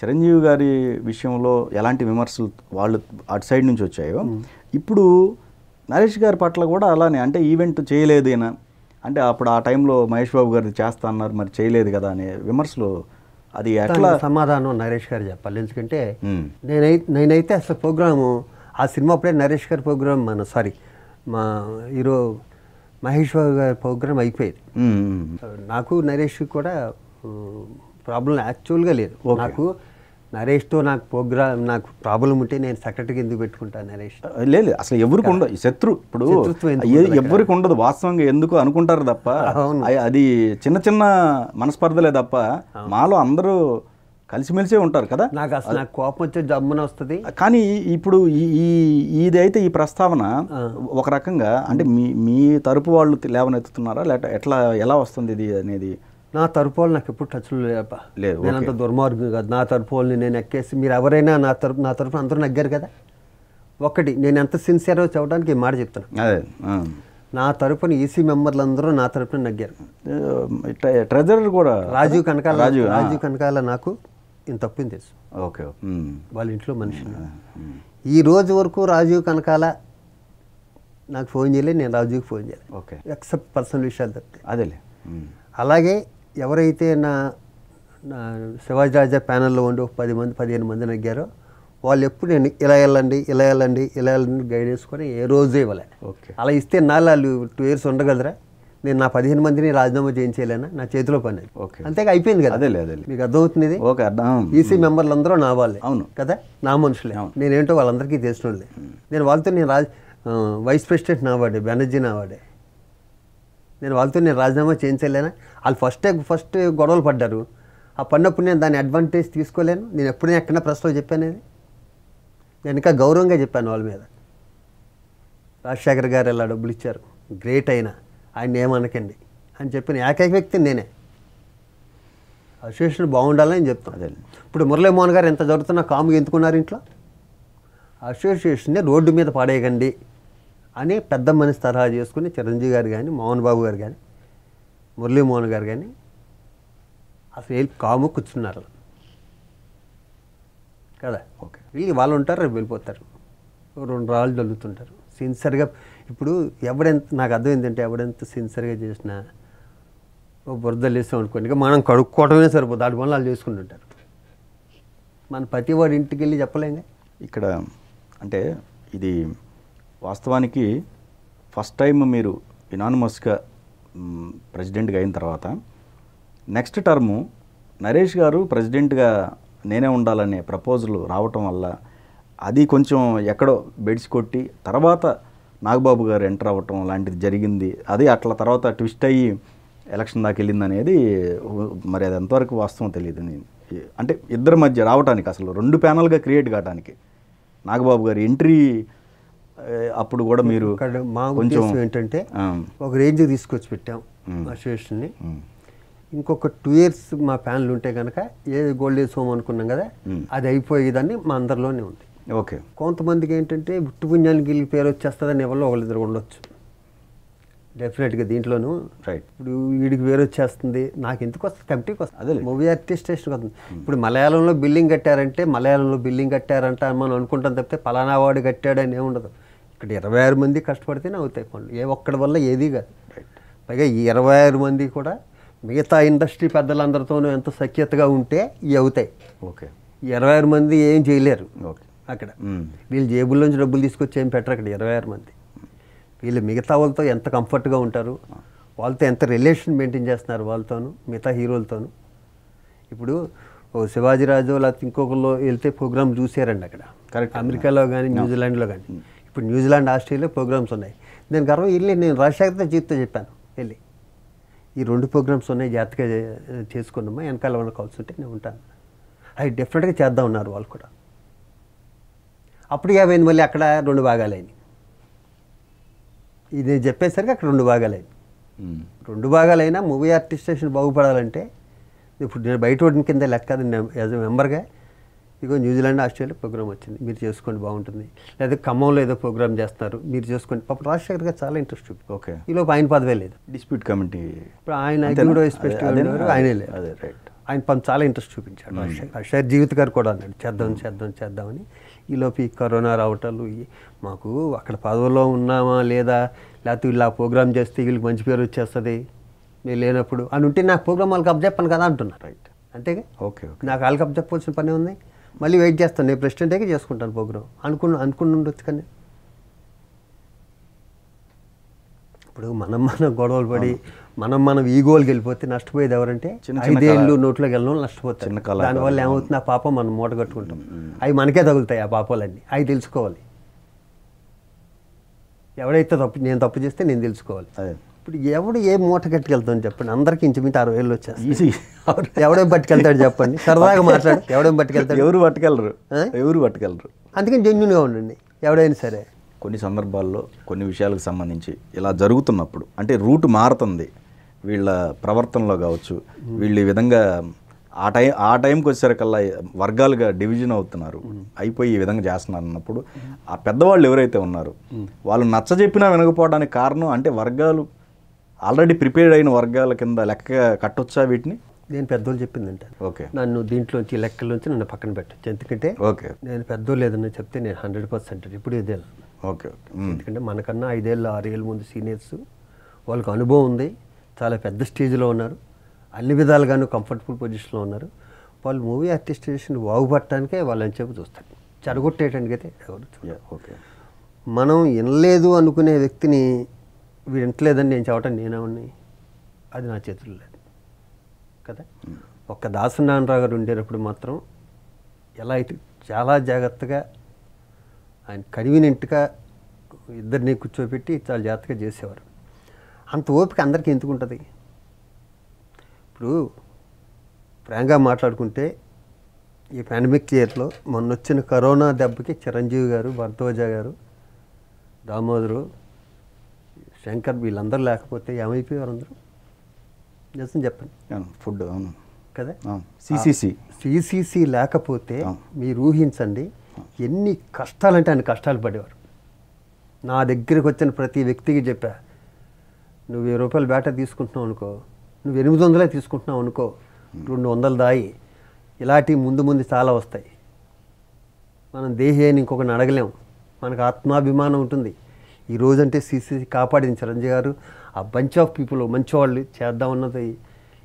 చిరంజీవి గారి విషయంలో ఎలాంటి విమర్శలు వాళ్ళు అటు సైడ్ నుంచి వచ్చాయో ఇప్పుడు నరేష్ గారి పట్ల కూడా అలానే అంటే ఈవెంట్ చేయలేదేనా అంటే అప్పుడు ఆ టైంలో మహేష్ బాబు గారు చేస్తా అన్నారు మరి చేయలేదు కదా అనే విమర్శలు అది ఎట్లా సమాధానం నరేష్ గారు చెప్పాలి ఎందుకంటే నేనైతే నేనైతే అసలు ప్రోగ్రాము ఆ సినిమా అప్పుడే నరేష్ గారి ప్రోగ్రామ్ మన సారీ మా హీరో మహేష్ బాబు గారి ప్రోగ్రామ్ అయిపోయేది నాకు నరేష్ కూడా ప్రాబ్లం యాక్చువల్గా లేదు నాకు నరేష్తో నాకు ప్రోగ్రామ్ నాకు ప్రాబ్లం ఉంటే నేను సెక్రటరీకి ఎందుకు పెట్టుకుంటాను నరేష్ లేదు అసలు ఎవరికి ఉండదు శత్రు ఇప్పుడు ఎవరికి ఉండదు వాస్తవంగా ఎందుకు అనుకుంటారు తప్ప అది చిన్న చిన్న మనస్పర్ధలే తప్ప మాలో అందరూ కలిసిమెలిసే ఉంటారు కదా నాకు అసలు నాకు కోపం వచ్చే జమ్మున వస్తుంది కానీ ఇప్పుడు ఈ ఇది అయితే ఈ ప్రస్తావన ఒక రకంగా అంటే మీ మీ తరపు వాళ్ళు లేవనెత్తుతున్నారా లేట ఎట్లా ఎలా వస్తుంది ఇది అనేది నా తరపు నాకు ఎప్పుడు టచ్ లేదా లేదు నేను అంత దుర్మార్గం కాదు నా తరపు నేను ఎక్కేసి మీరు ఎవరైనా నా తరపు నా తరపున అందరూ నగ్గారు కదా ఒకటి నేను ఎంత సిన్సియర్గా చెప్పడానికి ఈ మాట చెప్తాను నా తరపున ఈసీ e మెంబర్లు అందరూ నా తరపున నగ్గారు ట్రెజరర్ కూడా రాజీవ్ కనకాల రాజీవ్ రాజీవ్ కనకాల నాకు ఇంత తప్పింది తెలుసు ఓకే వాళ్ళ ఇంట్లో మనిషి ఈ రోజు వరకు రాజీవ్ కనకాల నాకు ఫోన్ చేయలేదు నేను రాజీవ్కి ఫోన్ చేయలేదు ఓకే ఎక్సెప్ట్ పర్సనల్ విషయాలు తప్పితే అదేలే అలాగే ఎవరైతే నా నా శివాజీ రాజా ప్యానల్లో ఉండి ఒక పది మంది పదిహేను మంది నగ్గారో వాళ్ళు ఎప్పుడు నేను ఇలా వెళ్ళండి ఇలా వెళ్ళండి ఇలా వెళ్ళండి గైడ్ చేసుకొని ఏ రోజు ఇవ్వలే ఓకే అలా ఇస్తే నాలుగు వాళ్ళు టూ ఇయర్స్ ఉండగలరా నేను నా పదిహేను మందిని రాజీనామా చేయించేయలేనా నా చేతిలో పని ఓకే అంతేగా అయిపోయింది కదా అదే లేదు మీకు అర్థమవుతుంది ఓకే ఓకే ఈసీ మెంబర్లు అందరూ నా వాళ్ళే అవును కదా నా మనుషులే నేనేంటో వాళ్ళందరికీ తెలిసిన వాళ్ళే నేను వాళ్ళతో నేను రాజ్ వైస్ ప్రెసిడెంట్ నావాడే బెనర్జీ నావాడే నేను వాళ్ళతో నేను రాజీనామా చేయించలేనా వాళ్ళు ఫస్టే ఫస్ట్ గొడవలు పడ్డారు ఆ పడినప్పుడు నేను దాని అడ్వాంటేజ్ తీసుకోలేను నేను ఎప్పుడైనా ఎక్కడ ప్రశ్నలు చెప్పాను అది నేను ఇంకా గౌరవంగా చెప్పాను వాళ్ళ మీద రాజశేఖర్ గారు ఇలా డబ్బులు ఇచ్చారు గ్రేట్ అయినా ఆయన ఏమనకండి అని చెప్పిన ఏకైక వ్యక్తి నేనే అసోసియేషన్ బాగుండాలని చెప్తాను అదే ఇప్పుడు మురళీమోహన్ గారు ఎంత జరుగుతున్నా కాముగా ఎందుకున్నారు ఇంట్లో అసోసియేషన్ని రోడ్డు మీద పాడేయకండి అని పెద్ద మనిషి తరహా చేసుకుని చిరంజీవి గారు కానీ మోహన్ బాబు గారు కానీ మురళీమోహన్ గారు కానీ అసలు వెళ్ళి కాము కూర్చున్నారు కదా ఓకే వీళ్ళు వాళ్ళు ఉంటారు రేపు వెళ్ళిపోతారు రెండు రాళ్ళు దొల్లుతుంటారు సిన్సియర్గా ఇప్పుడు ఎవడెంత నాకు అర్థం ఏంటంటే ఎవడెంత సిన్సియర్గా చేసినా ఓ బురదలు వేసాం అనుకోండి ఇక మనం కడుక్కోవడమే సరిపోదు దాని వల్ల వాళ్ళు చేసుకుంటుంటారు మన ప్రతి వాడి ఇంటికి వెళ్ళి చెప్పలేంగా ఇక్కడ అంటే ఇది వాస్తవానికి ఫస్ట్ టైం మీరు ఇనానమస్గా ప్రెసిడెంట్గా అయిన తర్వాత నెక్స్ట్ టర్ము నరేష్ గారు ప్రెసిడెంట్గా నేనే ఉండాలనే ప్రపోజల్ రావటం వల్ల అది కొంచెం ఎక్కడో బెడ్స్ కొట్టి తర్వాత నాగబాబు గారు ఎంటర్ అవ్వటం లాంటిది జరిగింది అది అట్లా తర్వాత ట్విస్ట్ అయ్యి ఎలక్షన్ దాకా వెళ్ళింది అనేది మరి అది ఎంతవరకు వాస్తవం తెలియదు నేను అంటే ఇద్దరి మధ్య రావడానికి అసలు రెండు ప్యానల్గా క్రియేట్ కావడానికి నాగబాబు గారి ఎంట్రీ అప్పుడు కూడా మీరు మా ఉద్దేశం ఏంటంటే ఒక రేంజ్ తీసుకొచ్చి పెట్టాం మా స్టేషన్ని ఇంకొక టూ ఇయర్స్ మా ప్యాన్లు ఉంటే కనుక ఏ గోల్డ్ వేసుకోము హోమ్ అనుకున్నాం కదా అది అయిపోయేదాన్ని మా అందరిలోనే ఉంది ఓకే కొంతమందికి ఏంటంటే ఉట్టు పుణ్యానికి వెళ్ళి పేరు వచ్చేస్తుందని ఎవరో ఒకళ్ళిద్దరు ఉండొచ్చు డెఫినెట్గా దీంట్లోనూ రైట్ ఇప్పుడు వీడికి వేరు వచ్చేస్తుంది నాకు ఎందుకు వస్తుంది కమిటీకి వస్తుంది అదే మూవీ ఆర్టీ స్టేషన్కి వస్తుంది ఇప్పుడు మలయాళంలో బిల్డింగ్ కట్టారంటే మలయాళంలో బిల్డింగ్ కట్టారంట మనం అనుకుంటాం తప్పితే పలానా వాడు కట్టాడని ఏముండదు ఇక్కడ ఇరవై ఆరు మంది కష్టపడితేనే అవుతాయి పనులు ఏ ఒక్కడి వల్ల ఏది కాదు పైగా ఈ ఇరవై ఆరు మంది కూడా మిగతా ఇండస్ట్రీ పెద్దలందరితోనూ ఎంత సఖ్యతగా ఉంటే ఇవి అవుతాయి ఓకే ఇరవై ఆరు మంది ఏం చేయలేరు ఓకే అక్కడ వీళ్ళు నుంచి డబ్బులు తీసుకొచ్చి ఏం పెట్టరు అక్కడ ఇరవై ఆరు మంది వీళ్ళు మిగతా వాళ్ళతో ఎంత కంఫర్ట్గా ఉంటారు వాళ్ళతో ఎంత రిలేషన్ మెయింటైన్ చేస్తున్నారు వాళ్ళతోనూ మిగతా హీరోలతోను ఇప్పుడు ఓ శివాజీరాజు లేకపోతే ఇంకొకళ్ళు వెళ్తే ప్రోగ్రామ్ చూసారండి అక్కడ కరెక్ట్ అమెరికాలో కానీ న్యూజిలాండ్లో కానీ ఇప్పుడు న్యూజిలాండ్ ఆస్ట్రేలియా ప్రోగ్రామ్స్ ఉన్నాయి నేను గర్వం వెళ్ళి నేను రాజశేఖర్తో జీతో చెప్పాను వెళ్ళి ఈ రెండు ప్రోగ్రామ్స్ ఉన్నాయి జాగ్రత్తగా చేసుకుందామా వెనకాల వాళ్ళకి కావాల్సి ఉంటే నేను ఉంటాను అవి డెఫినెట్గా చేద్దాం ఉన్నారు వాళ్ళు కూడా అప్పుడు యాభై మళ్ళీ అక్కడ రెండు భాగాలైనవి ఇది చెప్పేసరికి అక్కడ రెండు భాగాలైనవి రెండు భాగాలైనా మూవీ ఆర్టిస్టేషన్ బాగుపడాలంటే ఇప్పుడు నేను బయట వాడిని కింద లెక్క యాజ్ మెంబర్గా ఇగో న్యూజిలాండ్ ఆస్ట్రేలియా ప్రోగ్రామ్ వచ్చింది మీరు చేసుకోండి బాగుంటుంది లేదా ఖమ్మంలో ఏదో ప్రోగ్రామ్ చేస్తున్నారు మీరు చేసుకోండి పాప రాజశేఖర్ గారు చాలా ఇంట్రెస్ట్ చూపి ఓకే ఈలోపు ఆయన పదవే లేదు డిస్ప్యూట్ కమిటీ ఇప్పుడు ఆయన కూడా ఆయనే లేదు అదే రైట్ ఆయన పని చాలా ఇంట్రెస్ట్ చూపించాడు రాజశేఖర్ జీవిత గారు కూడా అన్నాడు చేద్దాం చేద్దాం చేద్దామని లోపు ఈ కరోనా రావటాలు మాకు అక్కడ పదవుల్లో ఉన్నామా లేదా లేకపోతే వీళ్ళు ఆ ప్రోగ్రామ్ చేస్తే వీళ్ళకి మంచి పేరు వచ్చేస్తుంది నేను లేనప్పుడు అని ఉంటే నాకు ప్రోగ్రామ్ వాళ్ళకి అప్ చెప్పను కదా అంటున్నారు రైట్ అంతేగా ఓకే నాకు వాళ్ళకి అప్ చెప్పవలసిన పని ఉంది మళ్ళీ వెయిట్ చేస్తాను నేను ప్రెసిడెంట్ అయితే చేసుకుంటాను ప్రోగ్రామ్ అనుకున్న అనుకుని ఉండొచ్చు కానీ ఇప్పుడు మనం మనం గొడవలు పడి మనం మనం ఈగోలు గెలిపోతే నష్టపోయేది ఎవరంటే ఐదేళ్ళు నోట్లో గెలవడం నష్టపోతుంది దానివల్ల ఏమవుతుంది ఆ పాపం మనం మూట కట్టుకుంటాం అవి మనకే తగులుతాయి ఆ పాపాలన్నీ అవి తెలుసుకోవాలి ఎవడైతే తప్పు నేను తప్పు చేస్తే నేను తెలుసుకోవాలి ఇప్పుడు ఎవడు ఏ మూట కట్టుకెళ్తాను చెప్పండి అందరికి ఇంచుమించి అరవై ఏళ్ళు వచ్చేసి ఎవడేం పట్టుకెళ్తాడు చెప్పండి సరదాగా మాట్లాడు ఎవడేం పట్టుకెళ్తాడు ఎవరు పట్టుకెళ్ళరు ఎవరు పట్టుకెళ్ళరు అందుకని జెన్యున్గా ఉండండి ఎవడైనా సరే కొన్ని సందర్భాల్లో కొన్ని విషయాలకు సంబంధించి ఇలా జరుగుతున్నప్పుడు అంటే రూట్ మారుతుంది వీళ్ళ ప్రవర్తనలో కావచ్చు వీళ్ళు ఈ విధంగా ఆ టైం ఆ టైంకి వచ్చేసరికల్లా వర్గాలుగా డివిజన్ అవుతున్నారు అయిపోయి ఈ విధంగా చేస్తున్నారు అన్నప్పుడు ఆ పెద్దవాళ్ళు ఎవరైతే ఉన్నారో వాళ్ళు నచ్చజెప్పినా వినకపోవడానికి కారణం అంటే వర్గాలు ఆల్రెడీ ప్రిపేర్డ్ అయిన వర్గాల కింద లెక్క కట్టొచ్చా వీటిని నేను పెద్దోళ్ళు చెప్పిందంట ఓకే నన్ను దీంట్లోంచి లెక్కలోంచి నన్ను పక్కన పెట్టచ్చు ఎందుకంటే ఓకే నేను పెద్దోళ్ళు ఏదన్నా చెప్తే నేను హండ్రెడ్ పర్సెంట్ ఇప్పుడు ఇదే ఓకే ఎందుకంటే మనకన్నా ఐదేళ్ళు ఏళ్ళ ముందు సీనియర్స్ వాళ్ళకి అనుభవం ఉంది చాలా పెద్ద స్టేజ్లో ఉన్నారు అన్ని విధాలుగాను కంఫర్టబుల్ పొజిషన్లో ఉన్నారు వాళ్ళు మూవీ ఆర్టిస్టేషన్ బాగుపడటానికే వాళ్ళని చెప్పి చూస్తారు చెడగొట్టేటానికైతే ఎవరు ఓకే మనం వినలేదు అనుకునే వ్యక్తిని వీడు వింటలేదని నేను చెప్పటం నేనేమని అది నా చేతుల్లో లేదు కదా ఒక్క దాసనారాయణరావు గారు ఉండేటప్పుడు మాత్రం ఎలా అయితే చాలా జాగ్రత్తగా ఆయన కన్వీనియంట్గా ఇద్దరిని కూర్చోబెట్టి చాలా జాగ్రత్తగా చేసేవారు అంత ఓపిక అందరికీ ఎందుకు ఉంటుంది ఇప్పుడు ప్రాంగా మాట్లాడుకుంటే ఈ పాండమిక్ ఇయర్లో మొన్న వచ్చిన కరోనా దెబ్బకి చిరంజీవి గారు భర్తోజా గారు దామోదరు శంకర్ వీళ్ళందరూ లేకపోతే ఏమైపోయారు అందరూ నిజం చెప్పండి ఫుడ్ అవును కదా సిసిసి సిసిసి లేకపోతే మీరు ఊహించండి ఎన్ని కష్టాలంటే ఆయన కష్టాలు పడేవారు నా దగ్గరికి వచ్చిన ప్రతి వ్యక్తికి చెప్పా నువ్వు వెయ్యి రూపాయలు బేట తీసుకుంటున్నావు అనుకో నువ్వు ఎనిమిది వందలే తీసుకుంటున్నావు అనుకో రెండు వందలు దాయి ఇలాంటివి ముందు ముందు చాలా వస్తాయి మనం దేహి ఇంకొకటి ఇంకొకరిని అడగలేము మనకు ఆత్మాభిమానం ఉంటుంది ఈ రోజంటే సీసీసీ కాపాడింది చిరంజీవి గారు ఆ బంచ్ ఆఫ్ పీపుల్ మంచి వాళ్ళు చేద్దామన్నది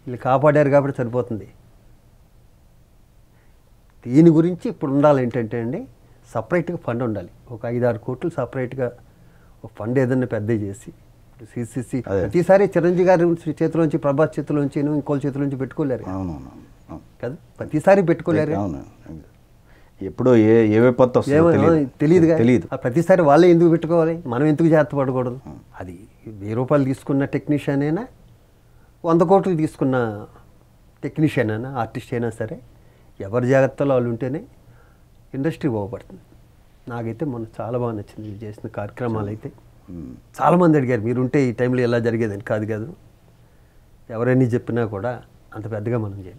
వీళ్ళు కాపాడారు కాబట్టి సరిపోతుంది దీని గురించి ఇప్పుడు ఉండాలి ఏంటంటే అండి సపరేట్గా ఫండ్ ఉండాలి ఒక ఐదారు కోట్లు సపరేట్గా ఒక ఫండ్ ఏదన్నా పెద్ద చేసి సిసిసి ప్రతిసారి చిరంజీవి గారి చేతిలోంచి ప్రభాస్ చేతిలోంచి ఇంకోళ్ళ చేతిలోంచి పెట్టుకోలేరు కదా ప్రతిసారి పెట్టుకోలేరు ఎప్పుడో ఏ ఏవే పొత్త తెలియదు తెలియదు ప్రతిసారి వాళ్ళే ఎందుకు పెట్టుకోవాలి మనం ఎందుకు జాగ్రత్త పడకూడదు అది వెయ్యి రూపాయలు తీసుకున్న టెక్నీషియన్ అయినా వంద కోట్లు తీసుకున్న టెక్నీషియన్ అయినా ఆర్టిస్ట్ అయినా సరే ఎవరి జాగ్రత్తలో వాళ్ళు ఉంటేనే ఇండస్ట్రీ బాగుపడుతుంది నాకైతే మొన్న చాలా బాగా నచ్చింది మీరు చేసిన కార్యక్రమాలు అయితే చాలామంది అడిగారు మీరు ఉంటే ఈ టైంలో ఎలా జరిగేదని కాదు కాదు ఎవరైనా చెప్పినా కూడా అంత పెద్దగా మనం చేయాలి